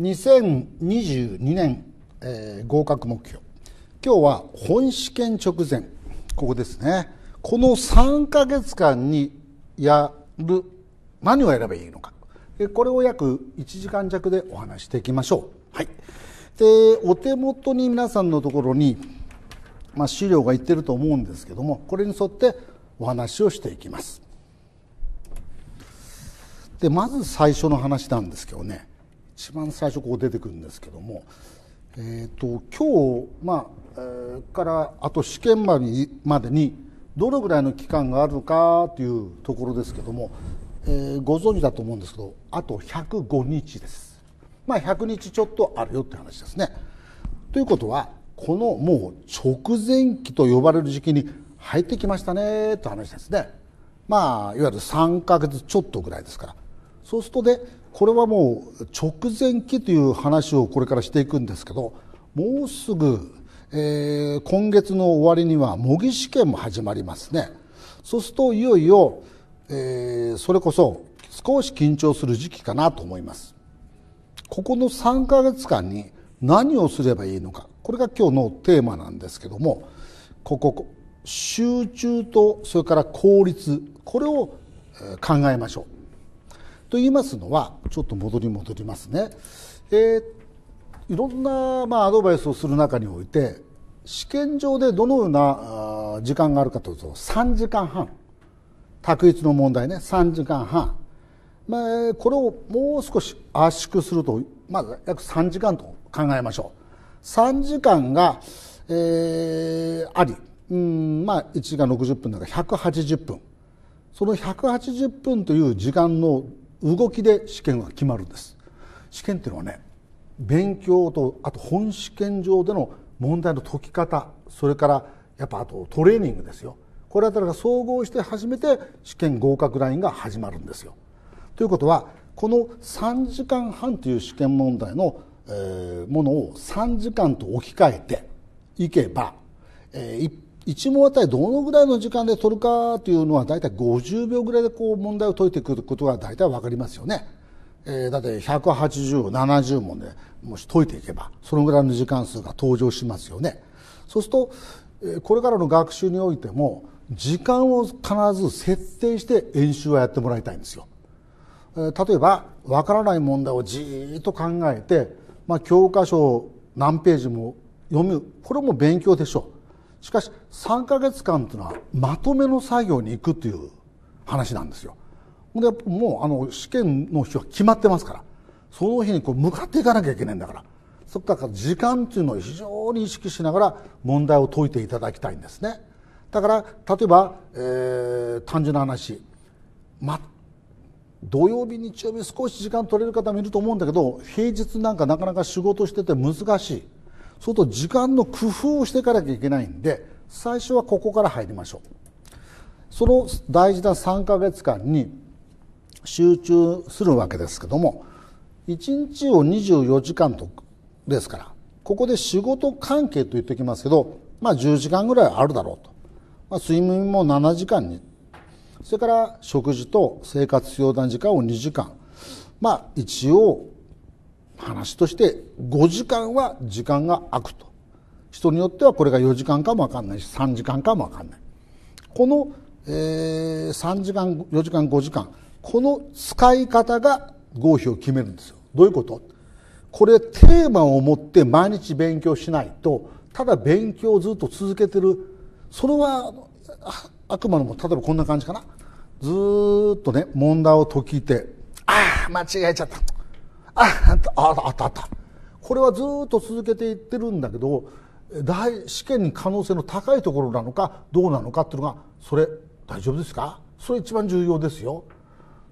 2022年、えー、合格目標今日は本試験直前ここですねこの3か月間にやる何を選べばいいのかこれを約1時間弱でお話していきましょう、はい、でお手元に皆さんのところに、まあ、資料がいってると思うんですけどもこれに沿ってお話をしていきますでまず最初の話なんですけどね一番最初こう出てくるんですけども、えーと、今日、まあえー、からあと試験までにまでにどのぐらいの期間があるのかというところですけども、えー、ご存知だと思うんですけどあと105日です。まあ、100日ちょっとあるよって話ですね。ということはこのもう直前期と呼ばれる時期に入ってきましたねって話ですね。まあいわゆる3か月ちょっとぐらいですからそうするとで、ね、これはもう直前期という話をこれからしていくんですけどもうすぐ、えー、今月の終わりには模擬試験も始まりますねそうするといよいよ、えー、それこそ少し緊張する時期かなと思いますここの3ヶ月間に何をすればいいのかこれが今日のテーマなんですけどもここ集中とそれから効率これを考えましょうと言いますのはちょっと戻り戻りますね、えー、いろんな、まあ、アドバイスをする中において試験場でどのような時間があるかというと3時間半択一の問題ね3時間半、まあ、これをもう少し圧縮すると、まあ、約3時間と考えましょう3時間が、えー、ありうんまあ1時間60分だから180分その180分という時間の動きで試験が決まるんです試験っていうのはね勉強とあと本試験上での問題の解き方それからやっぱあとトレーニングですよこれあたりが総合して初めて試験合格ラインが始まるんですよということはこの3時間半という試験問題の、えものを3時間と置き換えていけば、え一1問あたりどのぐらいの時間で取るかというのは大体50秒ぐらいでこう問題を解いてくることが大体分かりますよね、えー、だって18070問でもし解いていけばそのぐらいの時間数が登場しますよねそうすると、えこれからの学習においても時間を必ず設定して演習はやってもらいたいんですよ、え例えば分からない問題をじっと考えて、まあ、教科書を何ページも読むこれも勉強でしょうしかし3か月間というのはまとめの作業に行くという話なんですよでもうあの試験の日は決まってますからその日にこう向かっていかなきゃいけないんだからそこから時間というのを非常に意識しながら問題を解いていただきたいんですねだから例えば、えー、単純な話、ま、土曜日日曜日少し時間取れる方もいると思うんだけど平日なんかなかなか仕事してて難しい相当時間の工夫をしていかなきゃいけないんで最初はここから入りましょうその大事な3ヶ月間に集中するわけですけども1日を24時間とですからここで仕事関係と言ってきますけど、まあ、10時間ぐらいあるだろうと、まあ、睡眠も7時間にそれから食事と生活必要な時間を2時間まあ一応話として5時間は時間が空くと人によってはこれが4時間かも分かんないし3時間かも分かんないこの、えー、3時間4時間5時間この使い方が合否を決めるんですよどういうことこれテーマを持って毎日勉強しないとただ勉強をずっと続けてるそれはあくまでも例えばこんな感じかなずっとね問題を解いてああ間違えちゃったああったあったこれはずっと続けていってるんだけど大試験に可能性の高いところなのかどうなのかっていうのがそれ大丈夫ですかそれ一番重要ですよ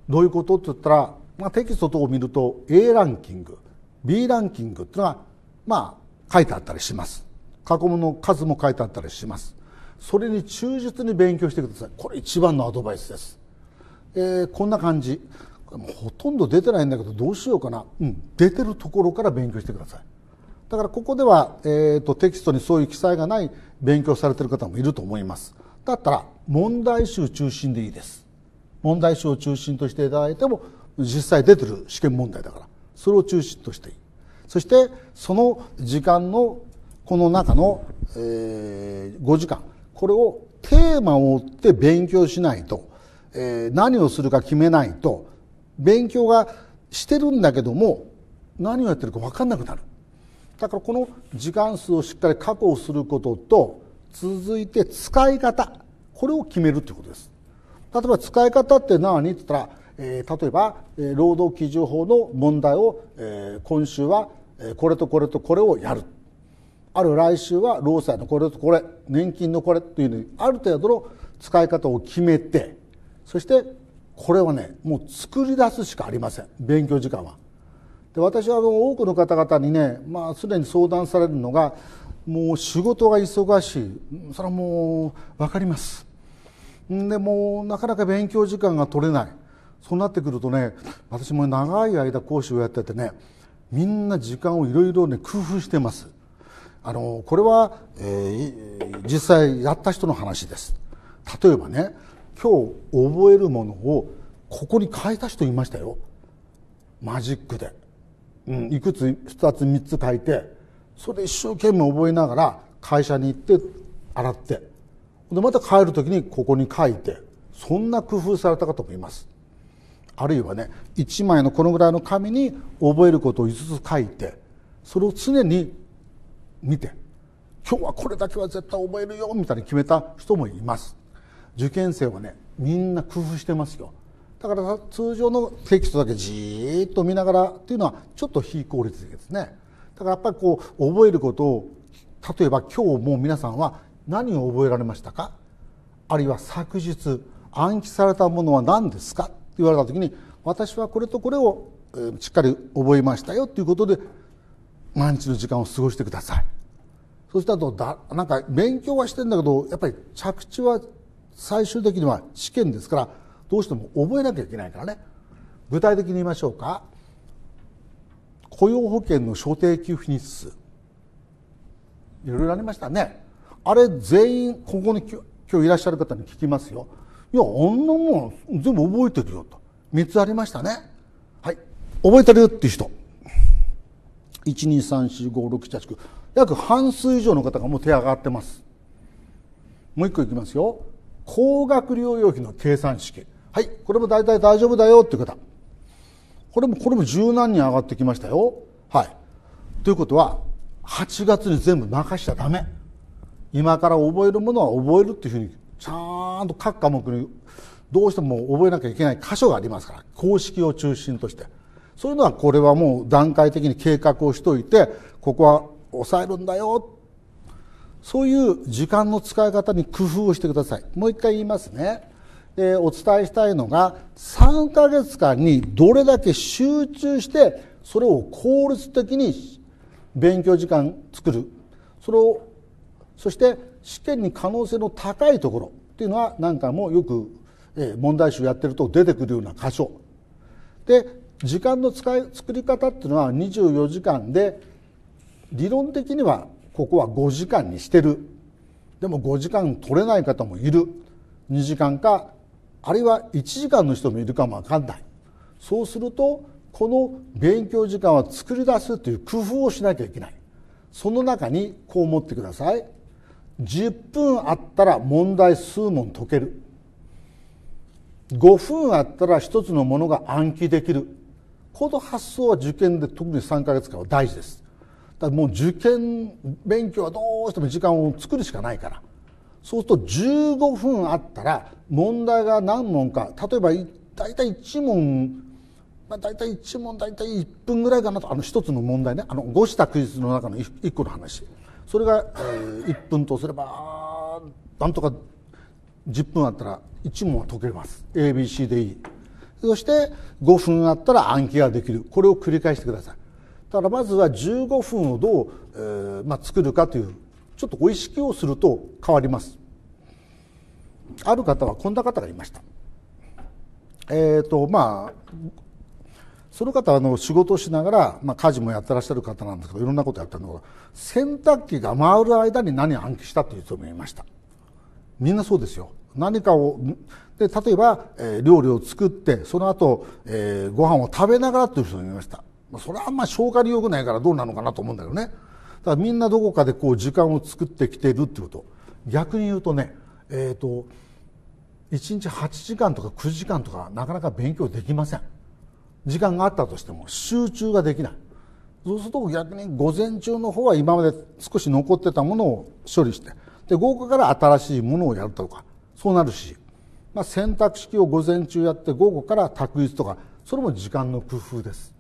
どういうことって言ったら、まあ、テキスト等を見ると A ランキング B ランキングっていうのがまあ書いてあったりします過去問の数も書いてあったりしますそれに忠実に勉強してくださいこれ一番のアドバイスです、えー、こんな感じもほとんど出てないんだけどどうしようかな、うん、出てるところから勉強してくださいだからここでは、えーと、テキストにそういう記載がない勉強されてる方もいると思いますだったら問題集中心でいいです問題集を中心としていただいても実際出てる試験問題だからそれを中心としていいそしてその時間のこの中の、えー、5時間これをテーマを追って勉強しないと、えー、何をするか決めないと勉強がしてるんだけども何をやってるか分かんなくなるだからこの時間数をしっかり確保することと続いて使い方これを決めるということです例えば使い方って何って言ったら、えー、例えば、え労働基準法の問題を、えー、今週はこれとこれとこれをやるあるいは来週は労災のこれとこれ年金のこれというのにある程度の使い方を決めてそしてこれはねもう作り出すしかありません勉強時間は。で私はあの多くの方々にね、まあ、すでに相談されるのがもう仕事が忙しいそれはもう分かりますでもうなかなか勉強時間が取れないそうなってくるとね私も長い間講師をやっててねみんな時間をいろいろね工夫してますあのこれは、えー、実際やった人の話です例えばね今日覚えるものをここに書いた人いましたよマジックで、うん、いくつ2つ3つ書いてそれで一生懸命覚えながら会社に行って洗ってでまた帰る時にここに書いてそんな工夫された方もいますあるいはね1枚のこのぐらいの紙に覚えることを5つ書いてそれを常に見て今日はこれだけは絶対覚えるよみたいに決めた人もいます受験生はねみんな工夫してますよだから通常のテキストだけじーっと見ながらっていうのはちょっと非効率的ですねだからやっぱりこう覚えることを例えば今日もう皆さんは何を覚えられましたかあるいは昨日暗記されたものは何ですかって言われた時に私はこれとこれをしっかり覚えましたよということで毎日の時間を過ごしてくださいそしたらとだなんか勉強はしてんだけどやっぱり着地は最終的には試験ですからどうしても覚えなきゃいけないからね具体的に言いましょうか雇用保険の所定給付日数いろいろありましたねあれ全員ここに今日いらっしゃる方に聞きますよいやあんなもん全部覚えてるよと3つありましたねはい覚えてるよっていう人123456789約半数以上の方がもう手上がってますもう一個いきますよ高額療養費の計算式はいこれも大体大丈夫だよっていう方これもこれも柔軟に上がってきましたよはいということは8月に全部任しちゃだめ今から覚えるものは覚えるっていうふうにちゃんと各科目にどうしても覚えなきゃいけない箇所がありますから公式を中心としてそういうのはこれはもう段階的に計画をしておいてここは抑えるんだよそういう時間の使い方に工夫をしてくださいもう一回言いますねお伝えしたいのが3ヶ月間にどれだけ集中してそれを効率的に勉強時間作るそれをそして試験に可能性の高いところっていうのは何回もよく問題集やってると出てくるような箇所で時間の使い作り方っていうのは24時間で理論的にはここは5時間にしてるでも5時間取れない方もいる2時間かあるいは1時間の人もいるかも分かんないそうするとこの勉強時間は作り出すという工夫をしなきゃいけないその中にこう思ってください10分あったら問題数問解ける5分あったら一つのものが暗記できるこの発想は受験で特に3か月間は大事ですだもう受験勉強はどうしても時間を作るしかないからそうすると15分あったら問題が何問か例えば大体1問、まあ、大体1問大体1分ぐらいかなとあの1つの問題ねあの5したクイズの中の 1, 個の話それが、え1分とすればなんとか10分あったら1問は解けます ABC でいいそして5分あったら暗記ができるこれを繰り返してくださいだからまずは15分をどう、えー、まあ、作るかというちょっとお意識をすると変わりますある方はこんな方がいましたえっ、ー、とまあその方はあの仕事をしながら、まあ、家事もやってらっしゃる方なんですけどいろんなことやってるのが洗濯機が回る間に何を暗記したという人もいましたみんなそうですよ何かをで例えば、えー、料理を作ってその後、えー、ご飯を食べながらという人もいましたまあ、それはあんまり消化に良くないからどうなのかなと思うんだけどねだからみんなどこかでこう時間を作ってきているっていうこと逆に言うとねえっ、ー、と1日8時間とか9時間とかなかなか勉強できません時間があったとしても集中ができないそうすると逆に午前中の方は今まで少し残ってたものを処理してで午後から新しいものをやるとかそうなるし、まあ、選択式を午前中やって午後から択一とかそれも時間の工夫です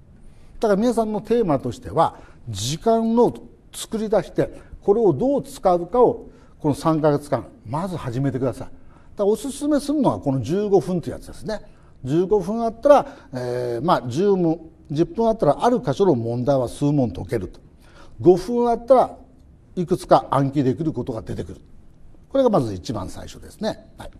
だから皆さんのテーマとしては時間を作り出してこれをどう使うかをこの3か月間まず始めてくださいだおすすめするのはこの15分というやつですね15分あったら、えー、まあ 10, 分10分あったらある箇所の問題は数問解けると5分あったらいくつか暗記できることが出てくるこれがまず一番最初ですね、はい、